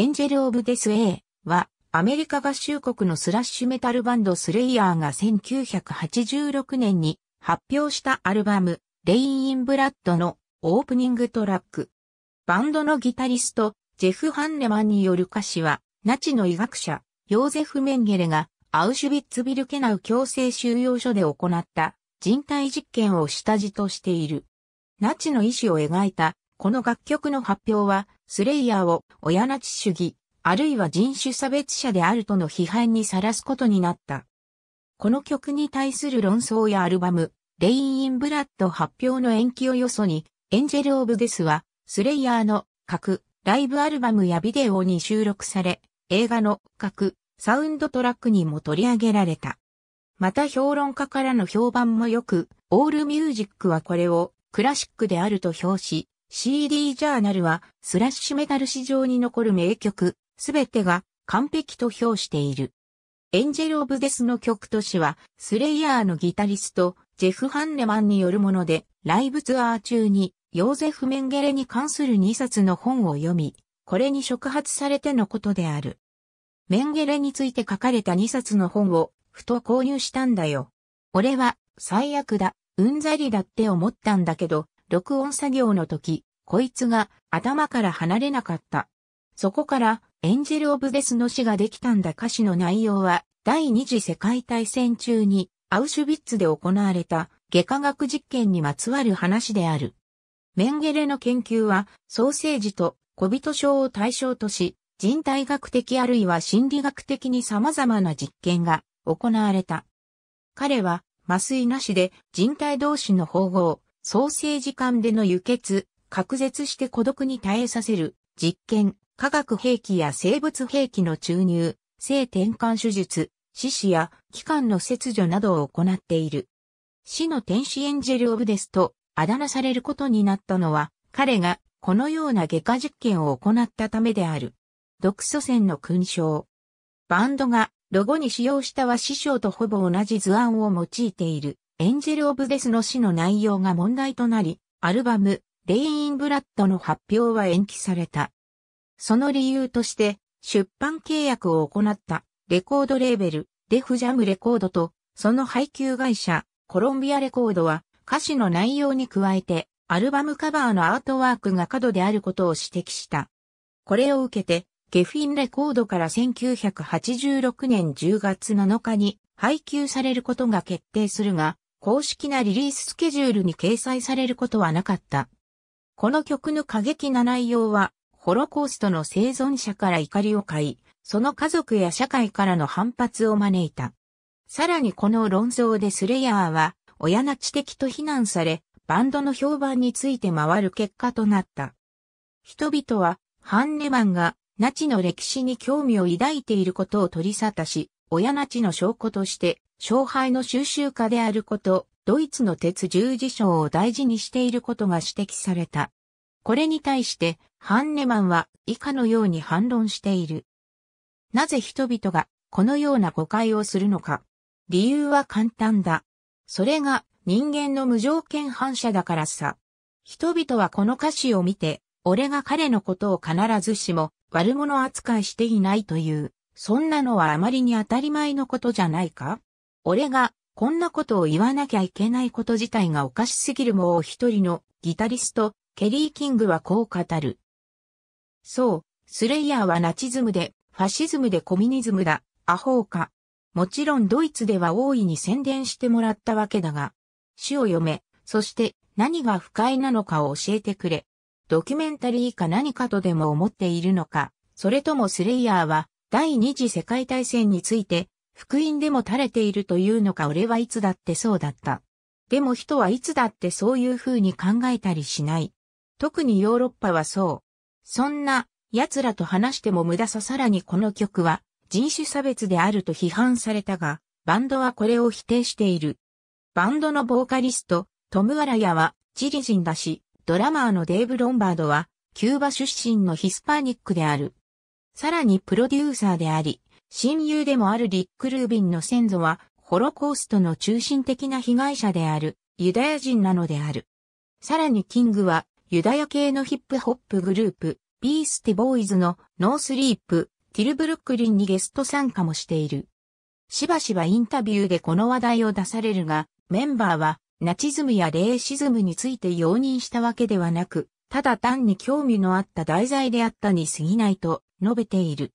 エンジェル・オブ・デス・エーは、アメリカ合衆国のスラッシュメタルバンドスレイヤーが1986年に発表したアルバム、レイン・イン・ブラッドのオープニングトラック。バンドのギタリスト、ジェフ・ハンレマンによる歌詞は、ナチの医学者、ヨーゼフ・メンゲレが、アウシュビッツビルケナウ強制収容所で行った人体実験を下地としている。ナチの意思を描いた、この楽曲の発表は、スレイヤーを親なち主義、あるいは人種差別者であるとの批判にさらすことになった。この曲に対する論争やアルバム、レイン・イン・ブラッド発表の延期をよそに、エンジェル・オブ・デスは、スレイヤーの各ライブアルバムやビデオに収録され、映画の各サウンドトラックにも取り上げられた。また評論家からの評判も良く、オールミュージックはこれをクラシックであると評し、CD ジャーナルは、スラッシュメタル史上に残る名曲、すべてが完璧と評している。エンジェル・オブ・デスの曲都市は、スレイヤーのギタリスト、ジェフ・ハンネマンによるもので、ライブツアー中に、ヨーゼフ・メンゲレに関する2冊の本を読み、これに触発されてのことである。メンゲレについて書かれた2冊の本を、ふと購入したんだよ。俺は、最悪だ、うんざりだって思ったんだけど、録音作業の時、こいつが頭から離れなかった。そこから、エンジェル・オブ・デスの死ができたんだ歌詞の内容は、第二次世界大戦中に、アウシュビッツで行われた、外科学実験にまつわる話である。メンゲレの研究は、ソーセージと小人症を対象とし、人体学的あるいは心理学的に様々な実験が行われた。彼は、麻酔なしで人体同士の縫合、創生時間での輸血、隔絶して孤独に耐えさせる、実験、化学兵器や生物兵器の注入、性転換手術、死死や器官の切除などを行っている。死の天使エンジェル・オブデスとあだ名されることになったのは、彼がこのような外科実験を行ったためである。独祖先の勲章。バンドがロゴに使用したは師匠とほぼ同じ図案を用いている。エンジェル・オブ・デスの詩の内容が問題となり、アルバム、レイン・ブラッドの発表は延期された。その理由として、出版契約を行ったレコードレーベル、デフジャムレコードと、その配給会社、コロンビアレコードは、歌詞の内容に加えて、アルバムカバーのアートワークが過度であることを指摘した。これを受けて、ゲフィンレコードから1986年10月7日に配給されることが決定するが、公式なリリーススケジュールに掲載されることはなかった。この曲の過激な内容は、ホロコーストの生存者から怒りを買い、その家族や社会からの反発を招いた。さらにこの論争でスレイヤーは、親な知的と非難され、バンドの評判について回る結果となった。人々は、ハンネマンが、ナチの歴史に興味を抱いていることを取り沙汰し、親なちの証拠として、勝敗の収集家であること、ドイツの鉄十字章を大事にしていることが指摘された。これに対して、ハンネマンは以下のように反論している。なぜ人々がこのような誤解をするのか。理由は簡単だ。それが人間の無条件反射だからさ。人々はこの歌詞を見て、俺が彼のことを必ずしも悪者扱いしていないというそんなのはあまりに当たり前のことじゃないか俺が、こんなことを言わなきゃいけないこと自体がおかしすぎるもう一人のギタリスト、ケリー・キングはこう語る。そう、スレイヤーはナチズムで、ファシズムでコミュニズムだ、アホーか。もちろんドイツでは大いに宣伝してもらったわけだが、死を読め、そして何が不快なのかを教えてくれ。ドキュメンタリーか何かとでも思っているのか、それともスレイヤーは第二次世界大戦について、福音でも垂れているというのか俺はいつだってそうだった。でも人はいつだってそういう風に考えたりしない。特にヨーロッパはそう。そんな奴らと話しても無駄ささらにこの曲は人種差別であると批判されたが、バンドはこれを否定している。バンドのボーカリスト、トム・アラヤはチリ人だし、ドラマーのデーブ・ロンバードはキューバ出身のヒスパニックである。さらにプロデューサーであり、親友でもあるリック・ルービンの先祖は、ホロコーストの中心的な被害者である、ユダヤ人なのである。さらにキングは、ユダヤ系のヒップホップグループ、ビースティボーイズのノースリープ、ティルブルックリンにゲスト参加もしている。しばしばインタビューでこの話題を出されるが、メンバーはナチズムやレーシズムについて容認したわけではなく、ただ単に興味のあった題材であったに過ぎないと述べている。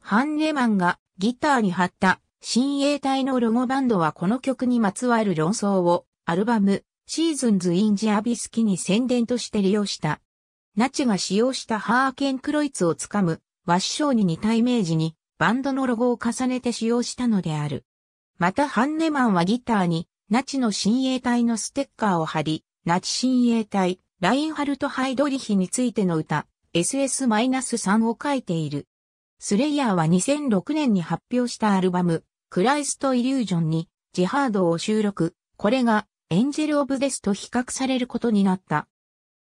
ハンネマンがギターに貼った新衛隊のロゴバンドはこの曲にまつわる論争をアルバムシーズンズ・イン・ジアビスキに宣伝として利用した。ナチが使用したハーケン・クロイツをつかむ和紙章に似たイメージにバンドのロゴを重ねて使用したのである。またハンネマンはギターにナチの新衛隊のステッカーを貼り、ナチ新衛隊、ラインハルト・ハイドリヒについての歌、SS-3 を書いている。スレイヤーは2006年に発表したアルバム、クライスト・イリュージョンに、ジハードを収録、これが、エンジェル・オブ・デスと比較されることになった。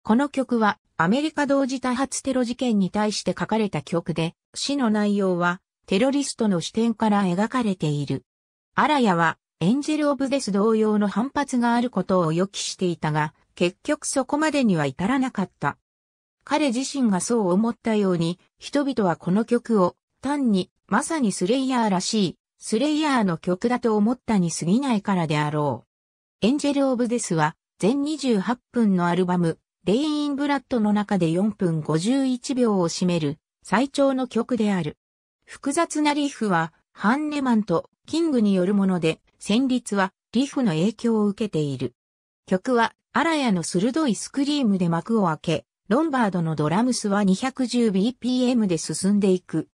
この曲は、アメリカ同時多発テロ事件に対して書かれた曲で、詩の内容は、テロリストの視点から描かれている。アラヤは、エンジェル・オブ・デス同様の反発があることを予期していたが、結局そこまでには至らなかった。彼自身がそう思ったように、人々はこの曲を単にまさにスレイヤーらしい、スレイヤーの曲だと思ったに過ぎないからであろう。エンジェル・オブ・デスは全28分のアルバム、レイン・ブラッドの中で4分51秒を占める最長の曲である。複雑なリフはハンネマンとキングによるもので、旋律はリフの影響を受けている。曲はアラヤの鋭いスクリームで幕を開け、ロンバードのドラムスは 210bpm で進んでいく。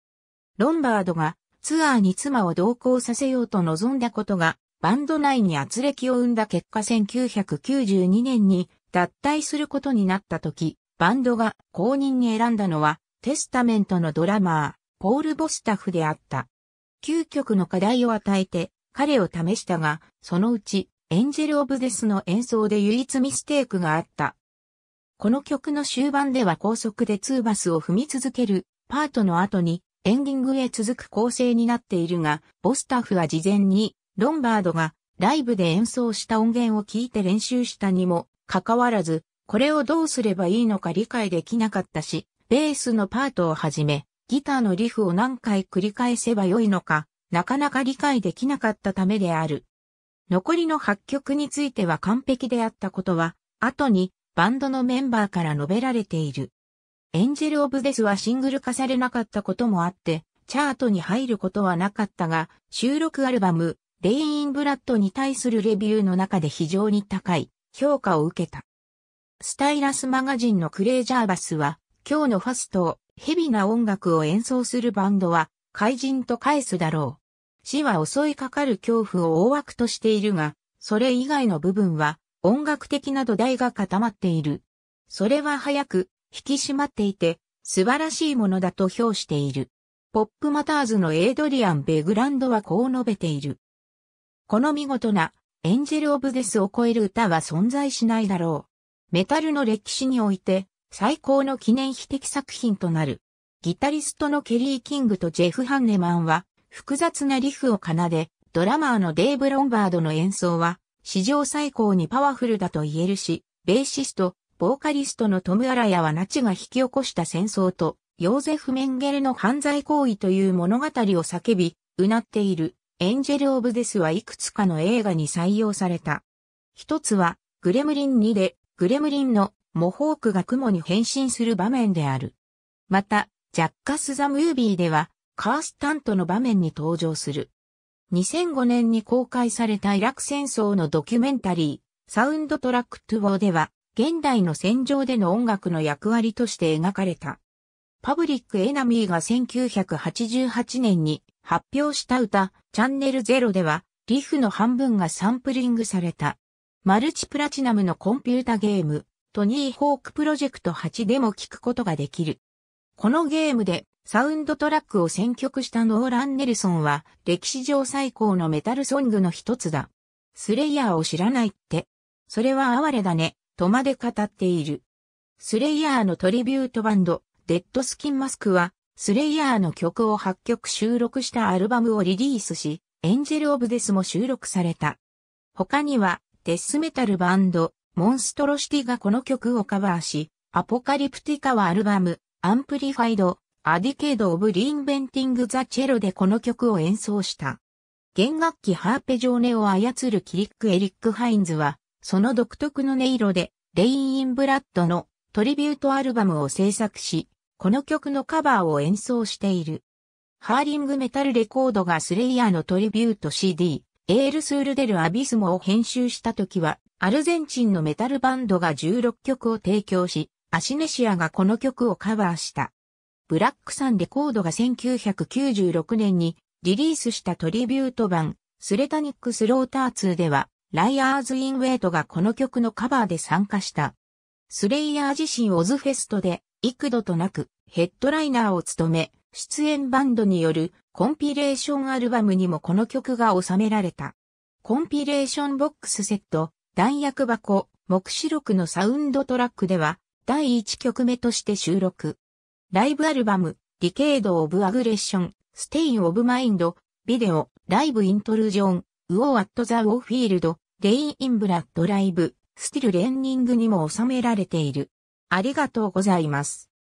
ロンバードがツアーに妻を同行させようと望んだことが、バンド内に圧力を生んだ結果1992年に脱退することになった時、バンドが公認に選んだのは、テスタメントのドラマー、ポール・ボスタフであった。9曲の課題を与えて、彼を試したが、そのうち、エンジェル・オブ・デスの演奏で唯一ミステークがあった。この曲の終盤では高速で2バスを踏み続けるパートの後にエンディングへ続く構成になっているが、ボスタッフは事前にロンバードがライブで演奏した音源を聞いて練習したにもかかわらず、これをどうすればいいのか理解できなかったし、ベースのパートをはじめ、ギターのリフを何回繰り返せばよいのか、なかなか理解できなかったためである。残りの8曲については完璧であったことは、後にバンドのメンバーから述べられている。エンジェル・オブ・デスはシングル化されなかったこともあって、チャートに入ることはなかったが、収録アルバム、レイン・ブラッドに対するレビューの中で非常に高い評価を受けた。スタイラスマガジンのクレイ・ジャーバスは、今日のファストを、ヘビな音楽を演奏するバンドは、怪人と返すだろう。死は襲いかかる恐怖を大枠としているが、それ以外の部分は、音楽的な土台が固まっている。それは早く、引き締まっていて、素晴らしいものだと評している。ポップマターズのエイドリアン・ベグランドはこう述べている。この見事なエンジェル・オブ・デスを超える歌は存在しないだろう。メタルの歴史において最高の記念碑的作品となる。ギタリストのケリー・キングとジェフ・ハンネマンは複雑なリフを奏で、ドラマーのデイブ・ロンバードの演奏は史上最高にパワフルだと言えるし、ベーシスト、ボーカリストのトム・アラヤはナチが引き起こした戦争と、ヨーゼフ・メンゲルの犯罪行為という物語を叫び、うなっている、エンジェル・オブ・デスはいくつかの映画に採用された。一つは、グレムリン2で、グレムリンのモホークが雲に変身する場面である。また、ジャッカス・ザ・ムービーでは、カースタントの場面に登場する。2005年に公開されたイラク戦争のドキュメンタリー、サウンドトラックトゥーでは、現代の戦場での音楽の役割として描かれた。パブリックエナミーが1988年に発表した歌、チャンネルゼロでは、リフの半分がサンプリングされた。マルチプラチナムのコンピュータゲーム、トニーホークプロジェクト8でも聞くことができる。このゲームでサウンドトラックを選曲したノーラン・ネルソンは歴史上最高のメタルソングの一つだ。スレイヤーを知らないって。それは哀れだね、とまで語っている。スレイヤーのトリビュートバンド、デッドスキンマスクは、スレイヤーの曲を8曲収録したアルバムをリリースし、エンジェル・オブ・デスも収録された。他には、デスメタルバンド、モンストロシティがこの曲をカバーし、アポカリプティカはアルバム、アンプリファイド、アディケード・オブ・リインベンティング・ザ・チェロでこの曲を演奏した。弦楽器ハーペジョーネを操るキリック・エリック・ハインズは、その独特の音色で、レイン・イン・ブラッドのトリビュートアルバムを制作し、この曲のカバーを演奏している。ハーリング・メタル・レコードがスレイヤーのトリビュート CD、エール・スール・デル・アビスモを編集した時は、アルゼンチンのメタルバンドが16曲を提供し、アシネシアがこの曲をカバーした。ブラックサンレコードが1996年にリリースしたトリビュート版、スレタニックスローター2では、ライアーズ・イン・ウェイトがこの曲のカバーで参加した。スレイヤー自身オズフェストで幾度となくヘッドライナーを務め、出演バンドによるコンピレーションアルバムにもこの曲が収められた。コンピレーションボックスセット、弾薬箱、目視録のサウンドトラックでは、第1曲目として収録。ライブアルバム、ディケード・オブ・アグレッション、ステイン・オブ・マインド、ビデオ、ライブ・イントルジョン、ウォー・アット・ザ・ウォー・フィールド、レイン・イン・ブラッド・ライブ、スティル・レンニングにも収められている。ありがとうございます。